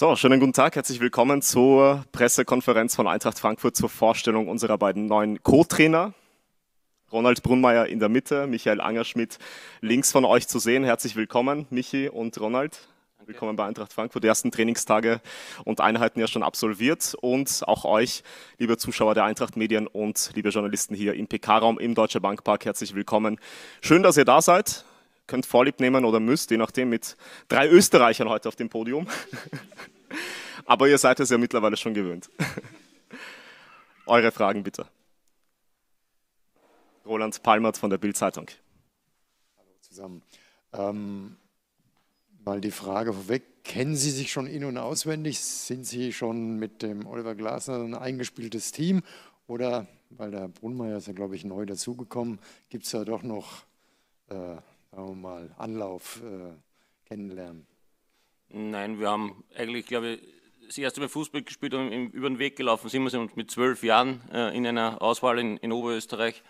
So, schönen guten Tag, herzlich willkommen zur Pressekonferenz von Eintracht Frankfurt zur Vorstellung unserer beiden neuen Co-Trainer. Ronald Brunmeier in der Mitte, Michael Angerschmidt links von euch zu sehen. Herzlich willkommen, Michi und Ronald. Willkommen bei Eintracht Frankfurt. Die ersten Trainingstage und Einheiten ja schon absolviert. Und auch euch, liebe Zuschauer der Eintracht Medien und liebe Journalisten hier im PK-Raum im Deutsche Bankpark, herzlich willkommen. Schön, dass ihr da seid könnt Vorlieb nehmen oder müsst, je nachdem, mit drei Österreichern heute auf dem Podium. Aber ihr seid es ja mittlerweile schon gewöhnt. Eure Fragen bitte. Roland Palmert von der Bild-Zeitung. Hallo zusammen. Ähm, mal die Frage vorweg: Kennen Sie sich schon in- und auswendig? Sind Sie schon mit dem Oliver Glasner ein eingespieltes Team? Oder, weil der Brunmeier ist ja, glaube ich, neu dazugekommen, gibt es ja doch noch äh, sagen wir mal, Anlauf äh, kennenlernen? Nein, wir haben eigentlich, glaube ich, das erste Mal Fußball gespielt und über den Weg gelaufen sind wir uns mit zwölf Jahren äh, in einer Auswahl in, in Oberösterreich.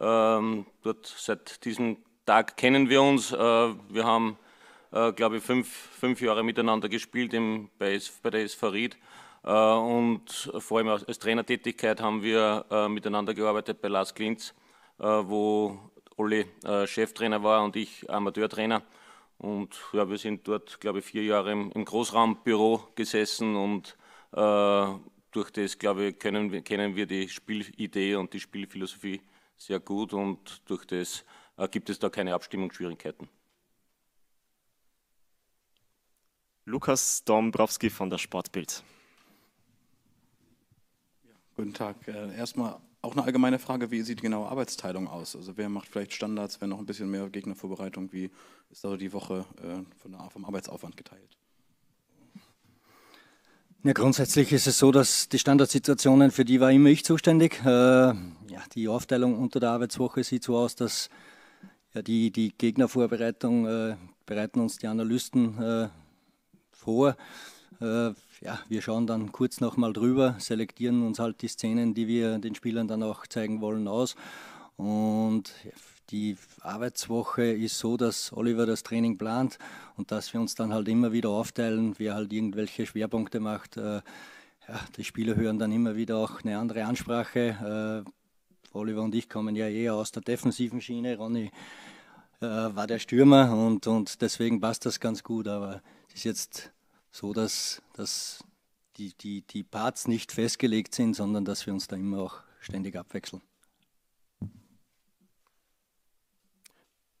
Ähm, dort seit diesem Tag kennen wir uns. Äh, wir haben, äh, glaube ich, fünf, fünf Jahre miteinander gespielt im, bei, bei der SV Ried. Äh, und vor allem als, als Trainertätigkeit haben wir äh, miteinander gearbeitet bei Lars Klintz, wo Olli äh, Cheftrainer war und ich Amateurtrainer. Und ja, wir sind dort, glaube ich, vier Jahre im, im Großraumbüro gesessen und äh, durch das, glaube ich, können, kennen wir die Spielidee und die Spielphilosophie sehr gut und durch das äh, gibt es da keine Abstimmungsschwierigkeiten. Lukas Dombrowski von der Sportbild. Ja, guten Tag. Äh, erstmal auch eine allgemeine Frage, wie sieht die genaue Arbeitsteilung aus? Also wer macht vielleicht Standards, wer noch ein bisschen mehr Gegnervorbereitung? Wie ist da die Woche äh, vom Arbeitsaufwand geteilt? Ja, grundsätzlich ist es so, dass die Standardsituationen, für die war immer ich zuständig. Äh, ja, die Aufteilung unter der Arbeitswoche sieht so aus, dass ja, die, die Gegnervorbereitung äh, bereiten uns die Analysten äh, vor äh, ja, wir schauen dann kurz nochmal drüber, selektieren uns halt die Szenen, die wir den Spielern dann auch zeigen wollen, aus. Und die Arbeitswoche ist so, dass Oliver das Training plant und dass wir uns dann halt immer wieder aufteilen, wer halt irgendwelche Schwerpunkte macht. Äh, ja, die Spieler hören dann immer wieder auch eine andere Ansprache. Äh, Oliver und ich kommen ja eher aus der defensiven Schiene. Ronny war der Stürmer und, und deswegen passt das ganz gut, aber es ist jetzt so dass, dass die, die, die Parts nicht festgelegt sind, sondern dass wir uns da immer auch ständig abwechseln.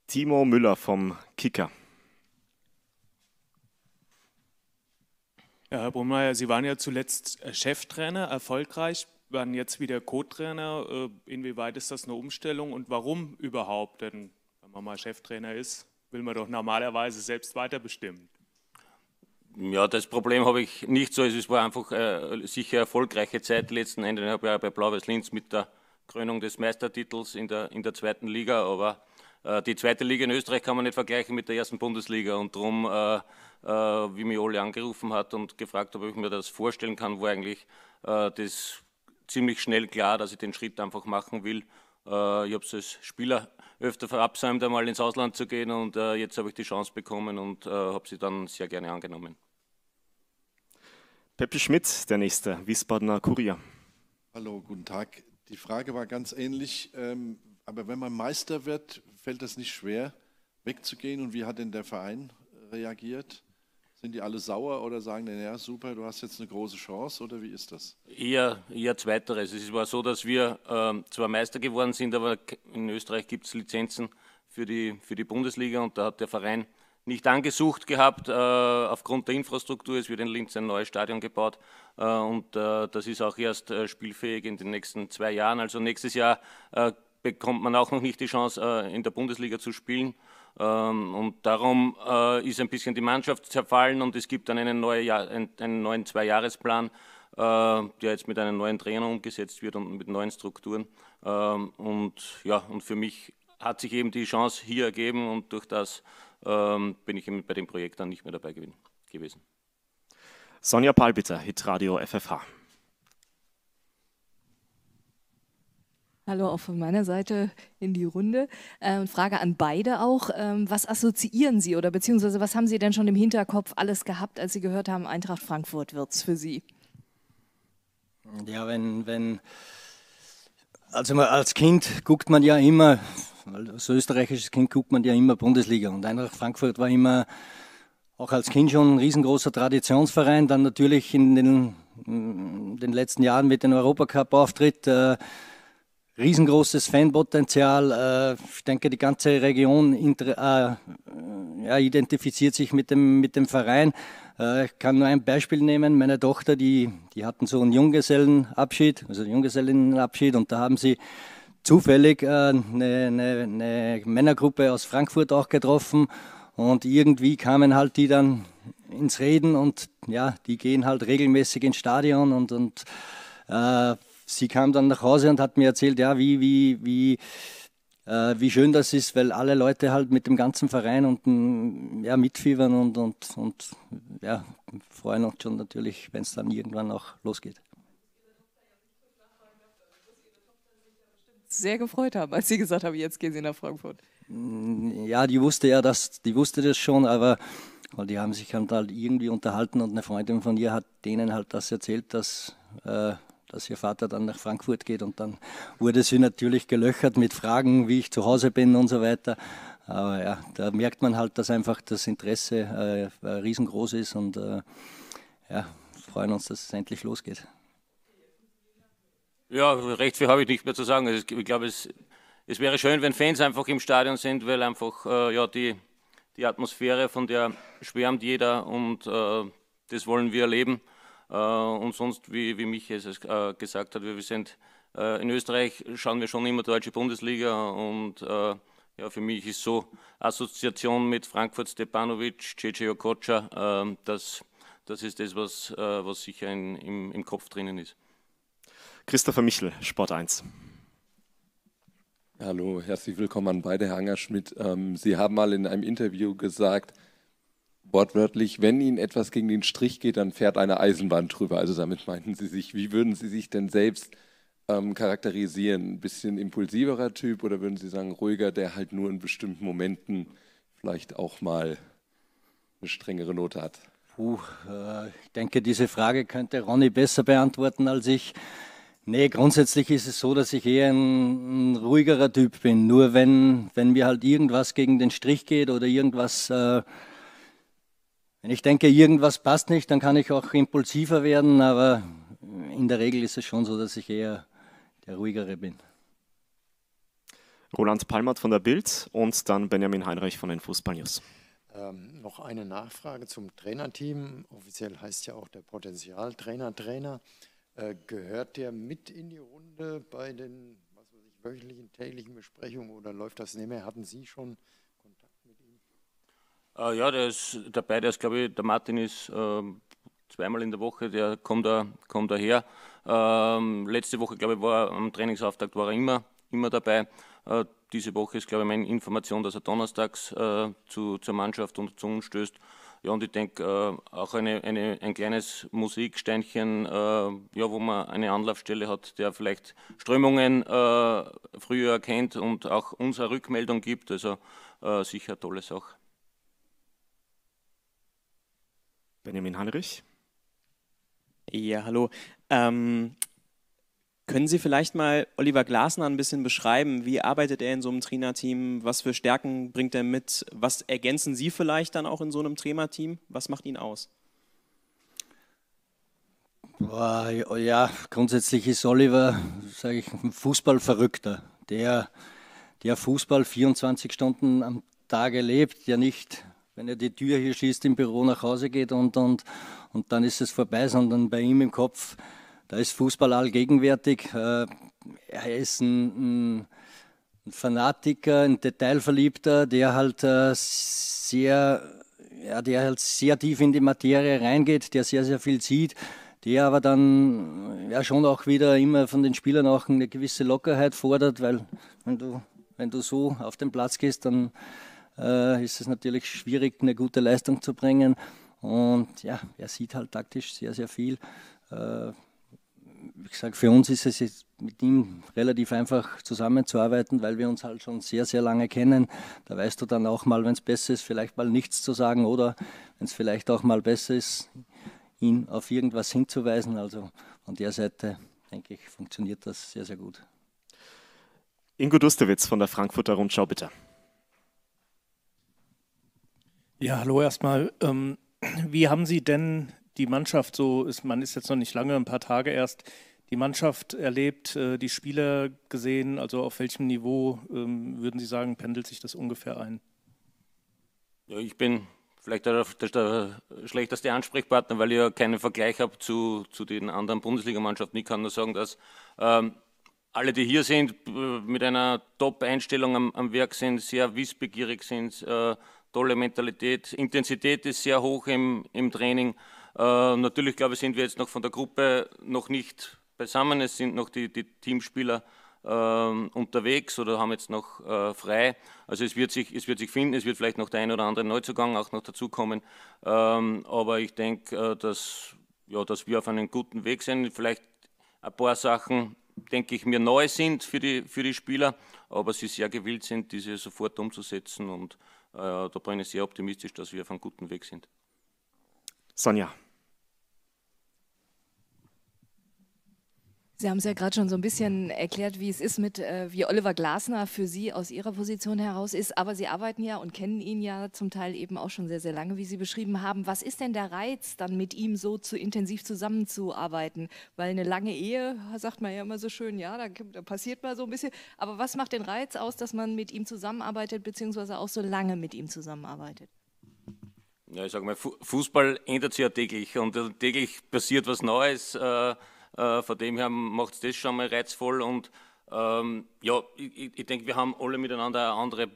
Timo Müller vom Kicker. Ja, Herr Brummeier, Sie waren ja zuletzt äh, Cheftrainer, erfolgreich, waren jetzt wieder Co-Trainer. Äh, inwieweit ist das eine Umstellung und warum überhaupt? Denn wenn man mal Cheftrainer ist, will man doch normalerweise selbst weiterbestimmen. Ja, das Problem habe ich nicht so. Also, es war einfach äh, sicher erfolgreiche Zeit letzten Endes. Ich habe ja bei Blau-Weiß-Linz mit der Krönung des Meistertitels in der, in der zweiten Liga, aber äh, die zweite Liga in Österreich kann man nicht vergleichen mit der ersten Bundesliga und darum, äh, äh, wie mich Oli angerufen hat und gefragt, ob ich mir das vorstellen kann, war eigentlich äh, das ziemlich schnell klar, dass ich den Schritt einfach machen will äh, ich habe es als Spieler öfter verabsäumt, einmal ins Ausland zu gehen und äh, jetzt habe ich die Chance bekommen und äh, habe sie dann sehr gerne angenommen. Peppi Schmidt, der nächste, Wiesbadener Kurier. Hallo, guten Tag. Die Frage war ganz ähnlich, ähm, aber wenn man Meister wird, fällt es nicht schwer, wegzugehen und wie hat denn der Verein reagiert? Sind die alle sauer oder sagen, naja, super, du hast jetzt eine große Chance oder wie ist das? Eher, eher zweiteres. Es war so, dass wir äh, zwar Meister geworden sind, aber in Österreich gibt es Lizenzen für die, für die Bundesliga und da hat der Verein nicht angesucht gehabt äh, aufgrund der Infrastruktur. Es wird in Linz ein neues Stadion gebaut äh, und äh, das ist auch erst äh, spielfähig in den nächsten zwei Jahren. Also nächstes Jahr äh, bekommt man auch noch nicht die Chance, in der Bundesliga zu spielen. Ähm, und darum äh, ist ein bisschen die Mannschaft zerfallen und es gibt dann einen, neue Jahr, einen neuen Zweijahresplan, äh, der jetzt mit einem neuen Trainer umgesetzt wird und mit neuen Strukturen. Ähm, und ja, und für mich hat sich eben die Chance hier ergeben und durch das ähm, bin ich eben bei dem Projekt dann nicht mehr dabei gewesen. Sonja Palbitzer, Hitradio FFH. Hallo auch von meiner Seite in die Runde. Ähm, Frage an beide auch. Ähm, was assoziieren Sie oder beziehungsweise was haben Sie denn schon im Hinterkopf alles gehabt, als Sie gehört haben, Eintracht Frankfurt wird es für Sie? Ja, wenn, wenn, also als Kind guckt man ja immer, als österreichisches Kind guckt man ja immer Bundesliga und Eintracht Frankfurt war immer auch als Kind schon ein riesengroßer Traditionsverein, dann natürlich in den, in den letzten Jahren mit dem Europacup-Auftritt. Äh, riesengroßes Fanpotenzial. Äh, ich denke, die ganze Region äh, identifiziert sich mit dem, mit dem Verein. Äh, ich kann nur ein Beispiel nehmen. Meine Tochter, die, die hatten so einen Junggesellenabschied, also Junggesellenabschied, und da haben sie zufällig eine, eine, eine Männergruppe aus Frankfurt auch getroffen. Und irgendwie kamen halt die dann ins Reden und ja, die gehen halt regelmäßig ins Stadion und, und äh, sie kam dann nach Hause und hat mir erzählt, ja, wie, wie, wie, äh, wie schön das ist, weil alle Leute halt mit dem ganzen Verein und mm, ja, mitfiebern und, und, und ja, freuen uns schon natürlich, wenn es dann irgendwann auch losgeht. Sehr gefreut haben, als sie gesagt haben, jetzt gehen sie nach Frankfurt. Mm, ja, die wusste ja das, die wusste das schon, aber weil die haben sich halt, irgendwie unterhalten und eine Freundin von ihr hat denen halt das erzählt, dass äh, dass ihr Vater dann nach Frankfurt geht. Und dann wurde sie natürlich gelöchert mit Fragen, wie ich zu Hause bin und so weiter. Aber ja, da merkt man halt, dass einfach das Interesse äh, äh riesengroß ist und äh, ja, freuen uns, dass es endlich losgeht. Ja, recht viel habe ich nicht mehr zu sagen. ich glaube, es, es, wäre schön, wenn Fans einfach im Stadion sind, weil einfach äh, ja, die, die Atmosphäre, von der schwärmt jeder und äh, das wollen wir erleben. Äh, und sonst, wie, wie Michi es äh, gesagt hat, wir sind äh, in Österreich schauen wir schon immer deutsche Bundesliga und ja, für mich ist so Assoziation mit Frankfurt Stepanovic, Cece Okocha, ähm, das, das ist das, was, was sicher in, im, im Kopf drinnen ist. Christopher Michel, Sport 1. Hallo, herzlich willkommen an beide, Herr Angerschmidt. Ähm, Sie haben mal in einem Interview gesagt, wortwörtlich, wenn Ihnen etwas gegen den Strich geht, dann fährt eine Eisenbahn drüber. Also damit meinten Sie sich, wie würden Sie sich denn selbst ähm, charakterisieren? Ein bisschen impulsiverer Typ oder würden Sie sagen, ruhiger, der halt nur in bestimmten Momenten vielleicht auch mal eine strengere Note hat? Puh, äh, ich denke, diese Frage könnte Ronny besser beantworten als ich. Nee, grundsätzlich ist es so, dass ich eher ein, ein, ruhigerer Typ bin. Nur wenn, wenn mir halt irgendwas gegen den Strich geht oder irgendwas äh, wenn ich denke, irgendwas passt nicht, dann kann ich auch impulsiver werden, aber in der Regel ist es schon so, dass ich eher der ruhigere bin. Roland Palmert von der Bild und dann Benjamin Heinrich von den Fußball News. Ähm, noch eine Nachfrage zum Trainerteam. Offiziell heißt ja auch der Potenzialtrainer Trainer. Äh, gehört der mit in die Runde bei den ich, wöchentlichen, täglichen Besprechungen oder läuft das nicht mehr? Hatten Sie schon äh, ja, der ist dabei, der ist, glaube ich, der Martin ist äh, zweimal in der Woche, der kommt da, kommt da her. Ähm, letzte Woche, glaube ich, war er am Trainingsauftakt war er immer, immer dabei. Äh, diese Woche ist, glaube ich, meine Information, dass er donnerstags äh, zu, zur Mannschaft und zu uns stößt. Ja, und ich denke, äh, auch eine, eine, ein kleines Musiksteinchen, äh, ja, wo man eine Anlaufstelle hat, der vielleicht Strömungen äh, früher erkennt und auch uns eine Rückmeldung gibt. Also äh, sicher eine tolle Sache. Benjamin Heinrich. Ja, hallo. Ähm, können Sie vielleicht mal Oliver Glasner ein bisschen beschreiben? Wie arbeitet er in so einem Trainerteam? Was für Stärken bringt er mit? Was ergänzen Sie vielleicht dann auch in so einem Trainerteam? Was macht ihn aus? Ja, grundsätzlich ist Oliver, sage ich, ein Fußballverrückter, der, der Fußball 24 Stunden am Tag lebt, der nicht wenn er die Tür hier schießt, im Büro nach Hause geht und, und, und dann ist es vorbei, sondern bei ihm im Kopf, da ist Fußball allgegenwärtig. Äh, er ist ein, ein Fanatiker, ein Detailverliebter, der halt äh, sehr, ja, der halt sehr tief in die Materie reingeht, der sehr, sehr viel sieht, der aber dann ja schon auch wieder immer von den Spielern auch eine gewisse Lockerheit fordert, weil wenn du, wenn du so auf den Platz gehst, dann äh, ist es natürlich schwierig, eine gute Leistung zu bringen. Und ja, er sieht halt taktisch sehr, sehr viel. Äh, wie gesagt, für uns ist es jetzt mit ihm relativ einfach zusammenzuarbeiten, weil wir uns halt schon sehr, sehr lange kennen. Da weißt du dann auch mal, wenn es besser ist, vielleicht mal nichts zu sagen oder wenn es vielleicht auch mal besser ist, ihn auf irgendwas hinzuweisen. Also von der Seite, denke ich, funktioniert das sehr, sehr gut. Ingo Dustewitz von der Frankfurter Rundschau, bitte. Ja, hallo erstmal. Ähm, wie haben Sie denn die Mannschaft so, ist, man ist jetzt noch nicht lange, ein paar Tage erst, die Mannschaft erlebt, äh, die Spieler gesehen? Also auf welchem Niveau ähm, würden Sie sagen, pendelt sich das ungefähr ein? Ja, ich bin vielleicht der, der, schlechteste Ansprechpartner, weil ich ja keinen Vergleich habe zu, zu den anderen Bundesligamannschaften. Ich kann nur sagen, dass ähm, alle, die hier sind, äh, mit einer Top-Einstellung am, am, Werk sind, sehr wissbegierig sind, äh, tolle Mentalität. Intensität ist sehr hoch im, im Training. Äh, natürlich, glaube ich, sind wir jetzt noch von der Gruppe noch nicht beisammen. Es sind noch die, die Teamspieler äh, unterwegs oder haben jetzt noch äh, frei. Also es wird, sich, es wird sich finden, es wird vielleicht noch der ein oder andere Neuzugang auch noch dazukommen. Ähm, aber ich denke, äh, dass, ja, dass wir auf einem guten Weg sind. Vielleicht ein paar Sachen, denke ich, mir neu sind für die, für die Spieler, aber sie sehr gewillt sind, diese sofort umzusetzen und äh, da bin ich sehr optimistisch, dass wir auf einem guten Weg sind. Sonja. Sie haben es ja gerade schon so ein bisschen erklärt, wie es ist mit, äh, wie Oliver Glasner für Sie aus Ihrer Position heraus ist. Aber Sie arbeiten ja und kennen ihn ja zum Teil eben auch schon sehr, sehr lange, wie Sie beschrieben haben. Was ist denn der Reiz, dann mit ihm so zu intensiv zusammenzuarbeiten? Weil eine lange Ehe, sagt man ja immer so schön, ja, da, da passiert mal so ein bisschen. Aber was macht den Reiz aus, dass man mit ihm zusammenarbeitet, beziehungsweise auch so lange mit ihm zusammenarbeitet? Ja, ich sage mal, Fußball ändert sich ja täglich und äh, täglich passiert was Neues. Äh äh, von dem her macht es das schon mal reizvoll und ähm, ja, ich, ich denke, wir haben alle miteinander eine andere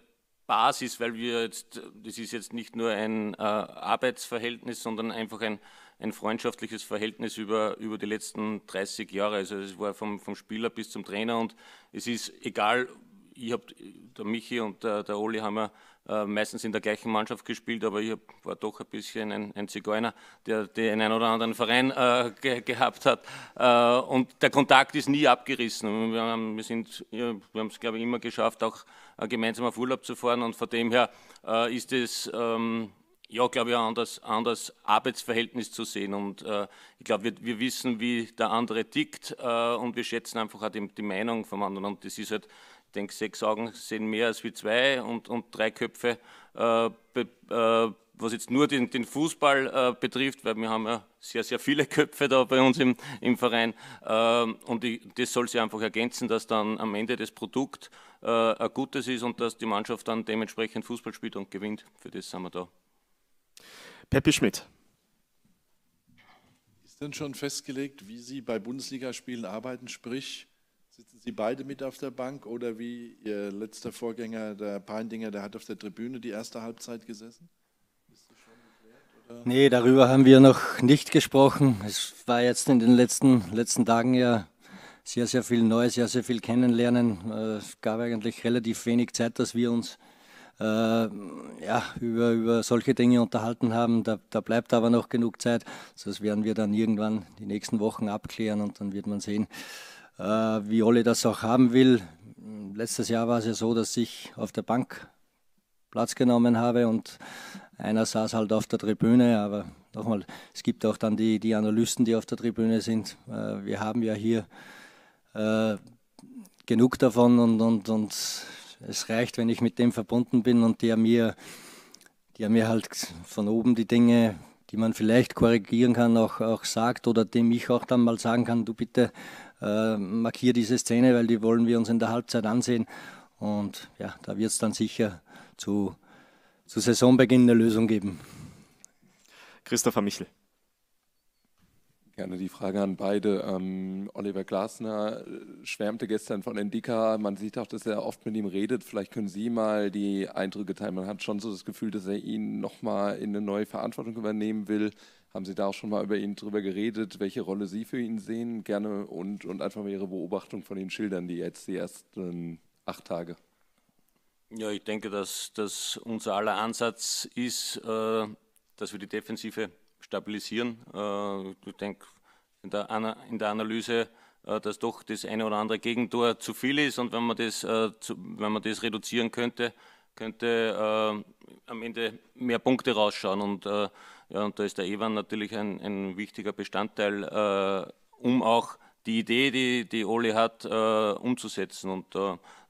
Basis, weil wir jetzt, das ist jetzt nicht nur ein äh, Arbeitsverhältnis, sondern einfach ein, ein freundschaftliches Verhältnis über, über die letzten 30 Jahre. Also es war vom, vom Spieler bis zum Trainer und es ist egal, ich habe, der Michi und der, der Oli haben ja äh, meistens in der gleichen Mannschaft gespielt, aber ich war doch ein bisschen ein, ein Zigeuner, der den einen oder anderen Verein äh, ge gehabt hat. Äh, und der Kontakt ist nie abgerissen. Wir haben es, glaube ich, immer geschafft, auch äh, gemeinsam auf Urlaub zu fahren. Und von dem her äh, ist es, ähm, ja, glaube ich, ein anderes, anders Arbeitsverhältnis zu sehen. Und äh, ich glaube, wir, wir, wissen, wie der andere tickt und wir schätzen einfach auch die, die Meinung vom anderen. Und das ist halt denke, sechs Augen sehen mehr als wie zwei und, und drei Köpfe, äh, äh, was jetzt nur den, den Fußball äh, betrifft, weil wir haben ja sehr, sehr viele Köpfe da bei uns im, im Verein. Äh, und ich, das soll sich einfach ergänzen, dass dann am Ende das Produkt äh, ein gutes ist und dass die Mannschaft dann dementsprechend Fußball spielt und gewinnt. Für das sind wir da. Peppi Schmidt. Ist denn schon festgelegt, wie Sie bei Bundesligaspielen arbeiten, sprich Sitzen Sie beide mit auf der Bank oder wie Ihr letzter Vorgänger, der Peindinger, der hat auf der Tribüne die erste Halbzeit gesessen? Ist das schon geklärt, oder? Nee, darüber haben wir noch nicht gesprochen. Es war jetzt in den letzten, letzten Tagen ja sehr, sehr viel Neues, sehr, sehr viel Kennenlernen. Äh, es gab eigentlich relativ wenig Zeit, dass wir uns äh, ja, über, über solche Dinge unterhalten haben. Da, da bleibt aber noch genug Zeit. Das werden wir dann irgendwann die nächsten Wochen abklären und dann wird man sehen, äh, wie Olli das auch haben will. Letztes Jahr war es ja so, dass ich auf der Bank Platz genommen habe und einer saß halt auf der Tribüne, aber nochmal, es gibt auch dann die, die Analysten, die auf der Tribüne sind. Äh, wir haben ja hier äh, genug davon und, und, und es reicht, wenn ich mit dem verbunden bin und der mir, der mir halt von oben die Dinge die man vielleicht korrigieren kann, auch, auch sagt oder dem ich auch dann mal sagen kann, du bitte äh, markier diese Szene, weil die wollen wir uns in der Halbzeit ansehen. Und ja, da wird es dann sicher zu, zu Saisonbeginn eine Lösung geben. Christopher Michel. Gerne die Frage an beide. Ähm, Oliver Glasner äh, schwärmte gestern von Endika. Man sieht auch, dass er oft mit ihm redet. Vielleicht können Sie mal die Eindrücke teilen. Man hat schon so das Gefühl, dass er ihn nochmal in eine neue Verantwortung übernehmen will. Haben Sie da auch schon mal über ihn drüber geredet, welche Rolle Sie für ihn sehen? Gerne und, und einfach mal Ihre Beobachtung von den Schildern, die jetzt die ersten acht Tage. Ja, ich denke, dass, dass unser aller Ansatz ist, äh, dass wir die Defensive stabilisieren. Äh, ich denke, in der, Ana in der Analyse äh, dass doch das eine oder andere Gegentor zu viel ist und wenn man das, äh, zu, wenn man das reduzieren könnte, könnte äh, am Ende mehr Punkte rausschauen. Und, äh, ja, und da ist der Ewan natürlich ein, ein wichtiger Bestandteil, äh, um auch die Idee, die, die Oli hat, umzusetzen. Und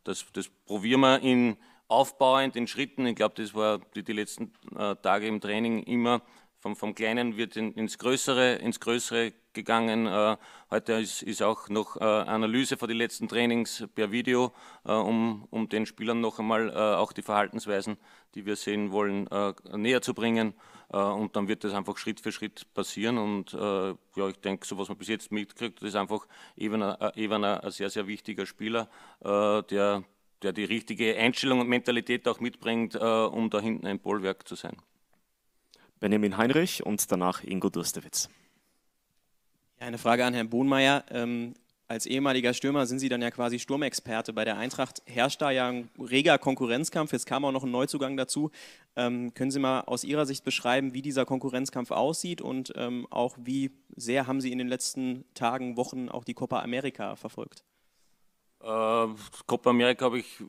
das, das probieren wir in aufbauend, in Schritten. Ich glaube, das war die, die letzten Tage im Training immer vom, vom Kleinen wird in, ins, Größere, ins Größere gegangen. Äh, heute ist, ist auch noch äh, Analyse von den letzten Trainings per Video, äh, um, um den Spielern noch einmal äh, auch die Verhaltensweisen, die wir sehen wollen, äh, näher zu bringen. Äh, und dann wird das einfach Schritt für Schritt passieren. Und ja, ich denke, so was man bis jetzt mitkriegt, das ist einfach eben ein sehr, sehr wichtiger Spieler, der, der die richtige Einstellung und Mentalität auch mitbringt, um da hinten ein Bollwerk zu sein. Benjamin Heinrich und danach Ingo Durstewitz. Eine Frage an Herrn Bohnmeier. Ähm, als ehemaliger Stürmer sind Sie dann ja quasi Sturmexperte. Bei der Eintracht herrscht da ja ein reger Konkurrenzkampf. Jetzt kam auch noch ein Neuzugang dazu. Ähm, können Sie mal aus Ihrer Sicht beschreiben, wie dieser Konkurrenzkampf aussieht und ähm, auch wie sehr haben Sie in den letzten Tagen, Wochen auch die Copa America verfolgt? Äh, Copa America habe ich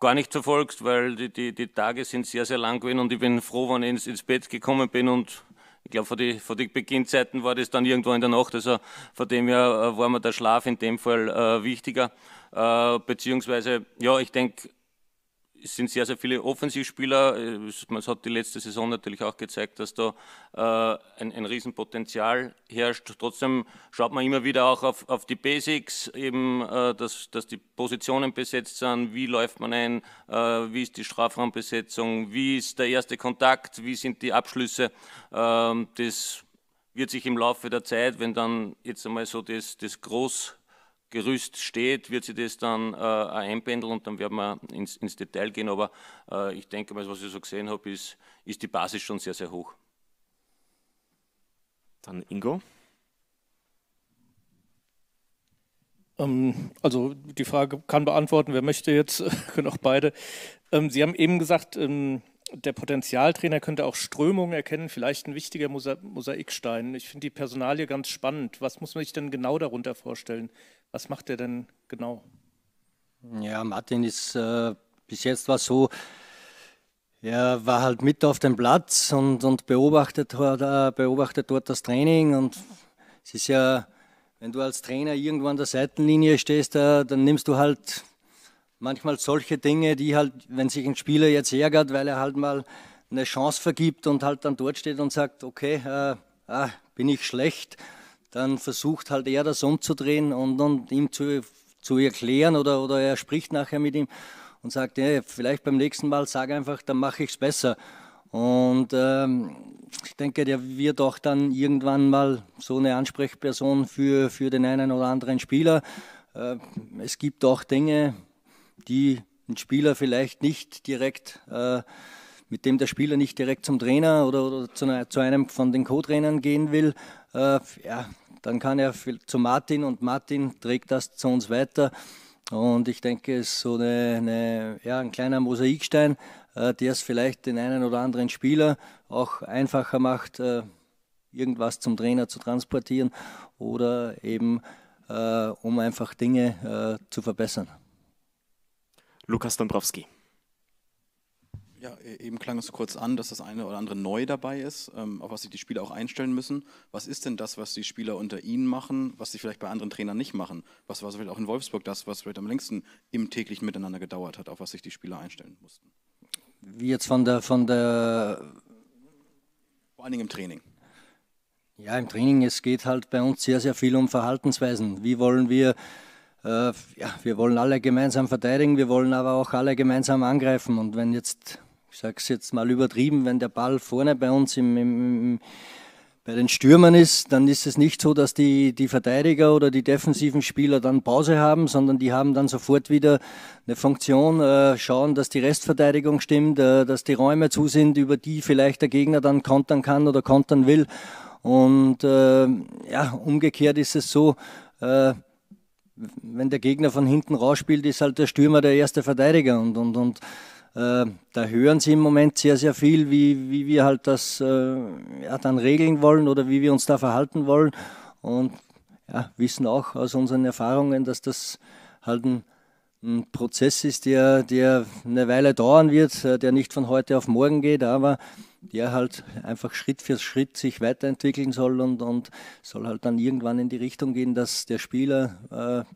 gar nicht verfolgt, weil die, die, die Tage sind sehr, sehr lang gewesen und ich bin froh, wenn ich ins, ins Bett gekommen bin und ich glaube, vor den vor die Beginnzeiten war das dann irgendwo in der Nacht. Also von dem her äh, war mir der Schlaf in dem Fall äh, wichtiger. Äh, beziehungsweise, ja, ich denke, es sind sehr, sehr viele Offensivspieler. Es hat die letzte Saison natürlich auch gezeigt, dass da äh, ein, ein Riesenpotenzial herrscht. Trotzdem schaut man immer wieder auch auf, auf die Basics, eben, äh, dass, dass die Positionen besetzt sind, wie läuft man ein, äh, wie ist die Strafraumbesetzung, wie ist der erste Kontakt, wie sind die Abschlüsse. Ähm, das wird sich im Laufe der Zeit, wenn dann jetzt einmal so das, das Groß- Gerüst steht, wird sie das dann äh, einpendeln und dann werden wir ins, ins Detail gehen. Aber äh, ich denke mal, was ich so gesehen habe, ist, ist die Basis schon sehr, sehr hoch. Dann Ingo. Ähm, also die Frage kann beantworten, wer möchte jetzt, können auch beide. Ähm, sie haben eben gesagt, ähm, der Potenzialtrainer könnte auch Strömungen erkennen, vielleicht ein wichtiger Mosaikstein. Ich finde die Personalie ganz spannend. Was muss man sich denn genau darunter vorstellen? Was macht er denn genau? Ja, Martin ist äh, bis jetzt war so, er war halt mit auf dem Platz und, und beobachtet, äh, beobachtet dort das Training. Und es ist ja, wenn du als Trainer irgendwo an der Seitenlinie stehst, äh, dann nimmst du halt manchmal solche Dinge, die halt, wenn sich ein Spieler jetzt ärgert, weil er halt mal eine Chance vergibt und halt dann dort steht und sagt, okay, äh, ah, bin ich schlecht dann versucht halt er das umzudrehen und, und ihm zu, zu erklären oder, oder er spricht nachher mit ihm und sagt, hey, vielleicht beim nächsten Mal sag einfach, dann mache ich es besser. Und ähm, ich denke, der wird auch dann irgendwann mal so eine Ansprechperson für, für den einen oder anderen Spieler. Äh, es gibt auch Dinge, die ein Spieler vielleicht nicht direkt, äh, mit dem der Spieler nicht direkt zum Trainer oder, oder zu, einer, zu einem von den Co-Trainern gehen will. Äh, ja, dann kann er zu Martin und Martin trägt das zu uns weiter. Und ich denke, es ist so eine, eine, ja, ein kleiner Mosaikstein, äh, der es vielleicht den einen oder anderen Spieler auch einfacher macht, äh, irgendwas zum Trainer zu transportieren oder eben äh, um einfach Dinge äh, zu verbessern. Lukas Dombrowski. Ja, e, eben klang es kurz an, dass das eine oder andere neu dabei ist, ähm, auf was sich die Spieler auch einstellen müssen. Was ist denn das, was die Spieler unter Ihnen machen, was sie vielleicht bei anderen Trainern nicht machen? Was war vielleicht auch in Wolfsburg das, was vielleicht am längsten im täglichen Miteinander gedauert hat, auf was sich die Spieler einstellen mussten? Wie jetzt von der, von der... Vor allen Dingen im Training. Ja, im Training, es geht halt bei uns sehr, sehr viel um Verhaltensweisen. Wie wollen wir äh, ja, wir wollen alle gemeinsam verteidigen, wir wollen aber auch alle gemeinsam angreifen. Und wenn jetzt ich sage es jetzt mal übertrieben, wenn der Ball vorne bei uns im, im, bei den Stürmern ist, dann ist es nicht so, dass die, die Verteidiger oder die defensiven Spieler dann Pause haben, sondern die haben dann sofort wieder eine Funktion, äh, schauen, dass die Restverteidigung stimmt, äh, dass die Räume zu sind, über die vielleicht der Gegner dann kontern kann oder kontern will. Und äh, ja, umgekehrt ist es so, äh, wenn der Gegner von hinten rausspielt, ist halt der Stürmer der erste Verteidiger und, und, und äh, da hören sie im Moment sehr, sehr viel, wie, wie wir halt das äh, ja, dann regeln wollen oder wie wir uns da verhalten wollen. Und ja, wissen auch aus unseren Erfahrungen, dass das halt ein, ein Prozess ist, der, der eine Weile dauern wird, äh, der nicht von heute auf morgen geht, aber der halt einfach Schritt für Schritt sich weiterentwickeln soll und, und soll halt dann irgendwann in die Richtung gehen, dass der Spieler äh,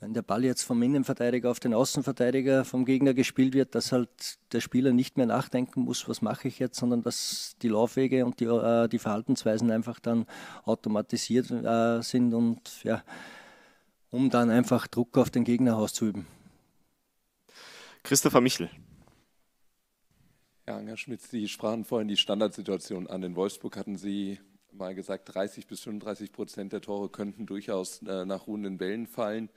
wenn der Ball jetzt vom Innenverteidiger auf den Außenverteidiger vom Gegner gespielt wird, dass halt der Spieler nicht mehr nachdenken muss, was mache ich jetzt, sondern dass die Laufwege und die, äh, die Verhaltensweisen einfach dann automatisiert äh, sind und ja, um dann einfach Druck auf den Gegner auszuüben. Christopher Michel. Ja, Herr Schmitz, Sie sprachen vorhin die Standardsituation an. In Wolfsburg hatten Sie mal gesagt, 30 bis 35 Prozent der Tore könnten durchaus äh, nach ruhenden Wellen fallen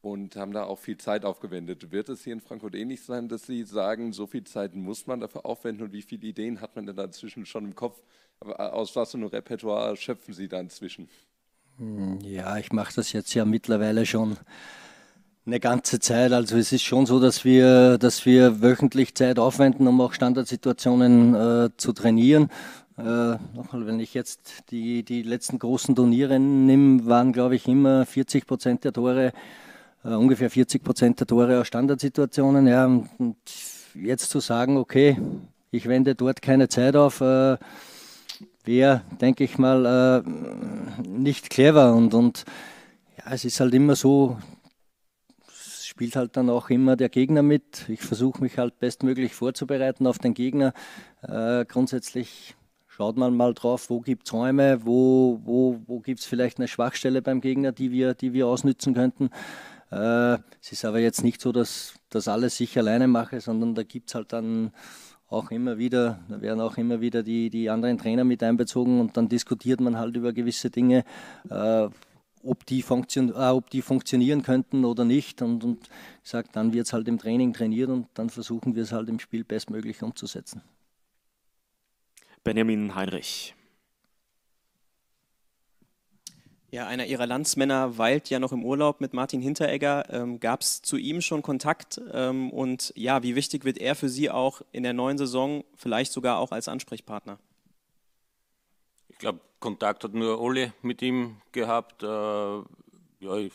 und haben da auch viel Zeit aufgewendet. Wird es hier in Frankfurt ähnlich sein, dass Sie sagen, so viel Zeit muss man dafür aufwenden und wie viele Ideen hat man denn dazwischen schon im Kopf? Äh, aus was für einem Repertoire schöpfen Sie da inzwischen? Hm, ja, ich mache das jetzt ja mittlerweile schon eine ganze Zeit. Also es ist schon so, dass wir, dass wir wöchentlich Zeit aufwenden, um auch Standardsituationen äh, zu trainieren. Äh, nochmal, wenn ich jetzt die, die letzten großen Turniere nehme, waren, glaube ich, immer 40 Prozent der Tore äh, ungefähr 40 Prozent der Tore aus Standardsituationen. Ja, und, und, jetzt zu sagen, okay, ich wende dort keine Zeit auf, äh, wäre, denke ich mal, äh, nicht clever. Und, und ja, es ist halt immer so, spielt halt dann auch immer der Gegner mit. Ich versuche mich halt bestmöglich vorzubereiten auf den Gegner. Äh, grundsätzlich schaut man mal drauf, wo gibt es Räume, wo, wo, wo gibt es vielleicht eine Schwachstelle beim Gegner, die wir, die wir ausnützen könnten. Äh, es ist aber jetzt nicht so, dass das alles ich alleine mache, sondern da gibt es halt dann auch immer wieder, da werden auch immer wieder die, die anderen Trainer mit einbezogen und dann diskutiert man halt über gewisse Dinge, äh, ob, die äh, ob die funktionieren könnten oder nicht. Und, und sagt, dann wird es halt im Training trainiert und dann versuchen wir es halt im Spiel bestmöglich umzusetzen. Benjamin Heinrich. Ja, einer Ihrer Landsmänner weilt ja noch im Urlaub mit Martin Hinteregger. Ähm, Gab es zu ihm schon Kontakt? Ähm, und ja, wie wichtig wird er für Sie auch in der neuen Saison, vielleicht sogar auch als Ansprechpartner? Ich glaube, Kontakt hat nur Ole mit ihm gehabt. Äh, ja, ich,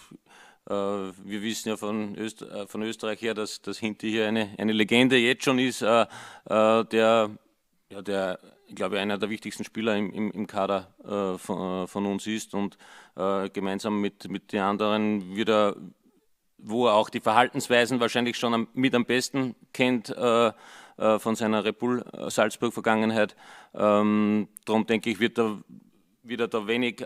äh, wir wissen ja von, Öst, äh, von, Österreich her, dass, dass Hinti hier eine, eine Legende jetzt schon ist, äh, äh, der, ja, der ich glaube, einer der wichtigsten Spieler im, im, im Kader äh, von, äh, von, uns ist und äh, gemeinsam mit, mit den anderen wieder, wo er auch die Verhaltensweisen wahrscheinlich schon am, mit am besten kennt äh, äh von seiner Repul äh, Salzburg-Vergangenheit. Ähm, darum denke ich, wird er, wieder da wenig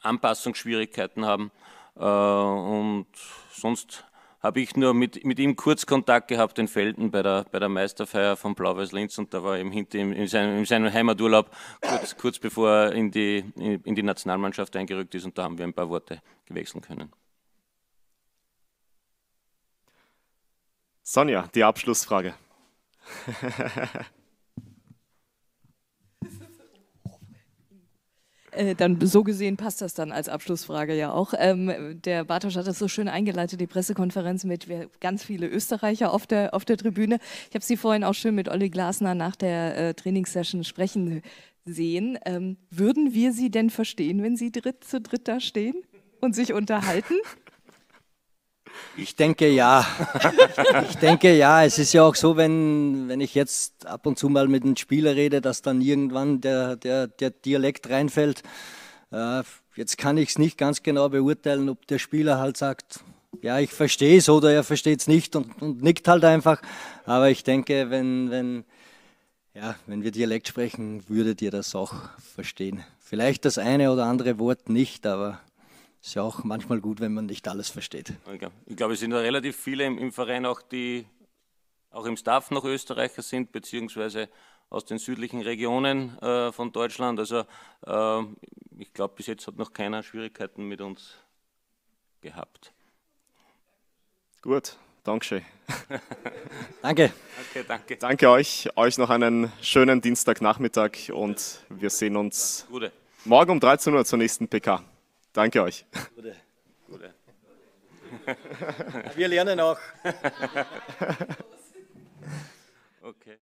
Anpassungsschwierigkeiten haben. und sonst habe ich nur mit, mit ihm kurz Kontakt gehabt in Felden bei der, bei der Meisterfeier von Blau-Weiß Linz und da war eben hinter ihm in seinem, in seinem Heimaturlaub, kurz, kurz bevor er in die, in, in die Nationalmannschaft eingerückt ist und da haben wir ein paar Worte gewechseln können. Sonja, die Abschlussfrage. Äh, dann so gesehen passt das dann als Abschlussfrage ja auch. Ähm, der Bartosch hat das so schön eingeleitet, die Pressekonferenz mit ganz viele Österreicher auf der, auf der Tribüne. Ich habe Sie vorhin auch schön mit Olli Glasner nach der äh, Trainingssession sprechen sehen. Ähm, würden wir Sie denn verstehen, wenn Sie dritt zu dritt da stehen und sich unterhalten? Ich denke ja. Ich denke ja. Es ist ja auch so, wenn, wenn ich jetzt ab und zu mal mit einem Spieler rede, dass dann irgendwann der, der, der Dialekt reinfällt. Äh, jetzt kann ich es nicht ganz genau beurteilen, ob der Spieler halt sagt, ja, ich verstehe es oder er versteht es nicht und, und nickt halt einfach. Aber ich denke, wenn, wenn, ja, wenn wir Dialekt sprechen, würdet ihr das auch verstehen. Vielleicht das eine oder andere Wort nicht, aber ist ja auch manchmal gut, wenn man nicht alles versteht. Ich glaube, es sind ja relativ viele im, im Verein auch, die auch im Staff noch Österreicher sind, beziehungsweise aus den südlichen Regionen äh, von Deutschland. Also äh, ich glaube, bis jetzt hat noch keiner Schwierigkeiten mit uns gehabt. Gut, Dankeschön. danke. Okay, danke. Danke euch. Euch noch einen schönen Dienstagnachmittag und wir sehen uns Gute. morgen um 13 Uhr zur nächsten PK. Danke euch. Gute. Gute. Wir lernen auch. okay.